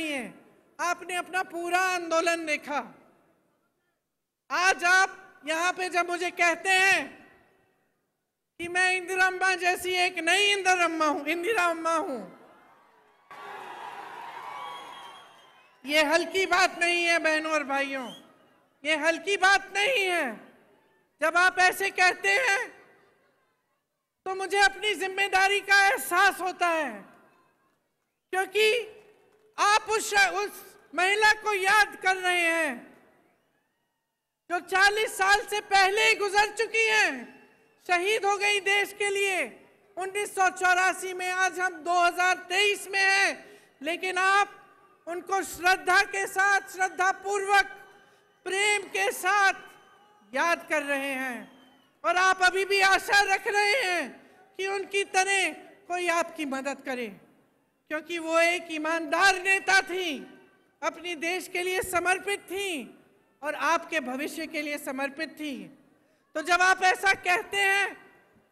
नहीं है आपने अपना पूरा आंदोलन देखा आज आप यहां पे जब मुझे कहते हैं कि मैं इंदिरा अम्मा जैसी एक नई इंदिरा अम्मा हूं इंदिरा अम्मा हूं ये हल्की बात नहीं है बहनों और भाइयों ये हल्की बात नहीं है जब आप ऐसे कहते हैं तो मुझे अपनी जिम्मेदारी का एहसास होता है क्योंकि आप उस उस महिला को याद कर रहे हैं जो 40 साल से पहले ही गुजर चुकी हैं शहीद हो गई देश के लिए उन्नीस में आज हम 2023 में हैं लेकिन आप उनको श्रद्धा के साथ श्रद्धा पूर्वक प्रेम के साथ याद कर रहे हैं और आप अभी भी आशा रख रहे हैं कि उनकी तरह कोई आपकी मदद करे क्योंकि वो एक ईमानदार नेता थी अपने देश के लिए समर्पित थी और आपके भविष्य के लिए समर्पित थी तो जब आप ऐसा कहते हैं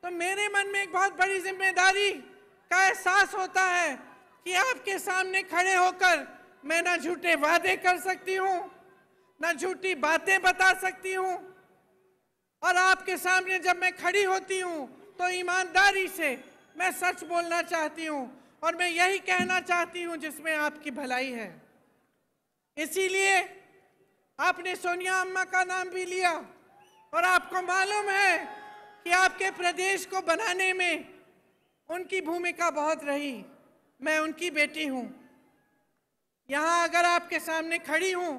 तो मेरे मन में एक बहुत बड़ी जिम्मेदारी का एहसास होता है कि आपके सामने खड़े होकर मैं ना झूठे वादे कर सकती हूँ ना झूठी बातें बता सकती हूँ और आपके सामने जब मैं खड़ी होती हूँ तो ईमानदारी से मैं सच बोलना चाहती हूँ और मैं यही कहना चाहती हूं जिसमें आपकी भलाई है इसीलिए आपने सोनिया अम्मा का नाम भी लिया और आपको मालूम है कि आपके प्रदेश को बनाने में उनकी भूमिका बहुत रही मैं उनकी बेटी हूं यहां अगर आपके सामने खड़ी हूं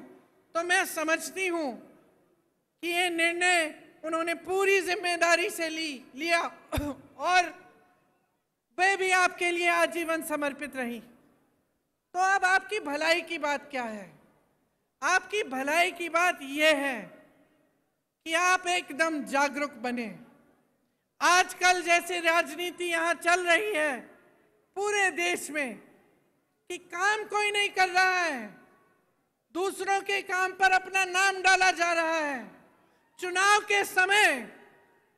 तो मैं समझती हूं कि ये निर्णय उन्होंने पूरी जिम्मेदारी से ली लिया और वे भी आपके लिए आजीवन समर्पित रही तो अब आपकी भलाई की बात क्या है आपकी भलाई की बात यह है कि आप एकदम जागरूक बने आजकल जैसे राजनीति यहां चल रही है पूरे देश में कि काम कोई नहीं कर रहा है दूसरों के काम पर अपना नाम डाला जा रहा है चुनाव के समय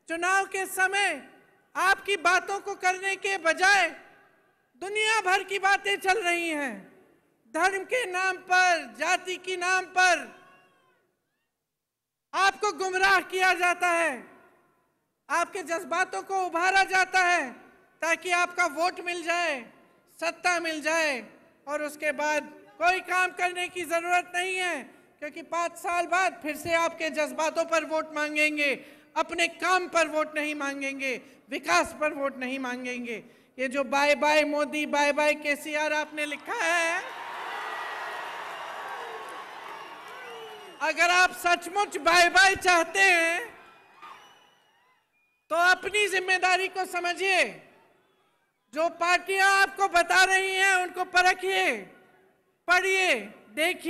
चुनाव के समय आपकी बातों को करने के बजाय दुनिया भर की बातें चल रही हैं धर्म के नाम पर जाति के नाम पर आपको गुमराह किया जाता है आपके जज्बातों को उभारा जाता है ताकि आपका वोट मिल जाए सत्ता मिल जाए और उसके बाद कोई काम करने की ज़रूरत नहीं है क्योंकि पाँच साल बाद फिर से आपके जज्बातों पर वोट मांगेंगे अपने काम पर वोट नहीं मांगेंगे विकास पर वोट नहीं मांगेंगे ये जो bye bye Modi bye bye KCR आपने लिखा है अगर आप सचमुच बाय बाय चाहते हैं तो अपनी जिम्मेदारी को समझिए जो पार्टियां आपको बता रही हैं उनको परखिए पढ़िए देखिए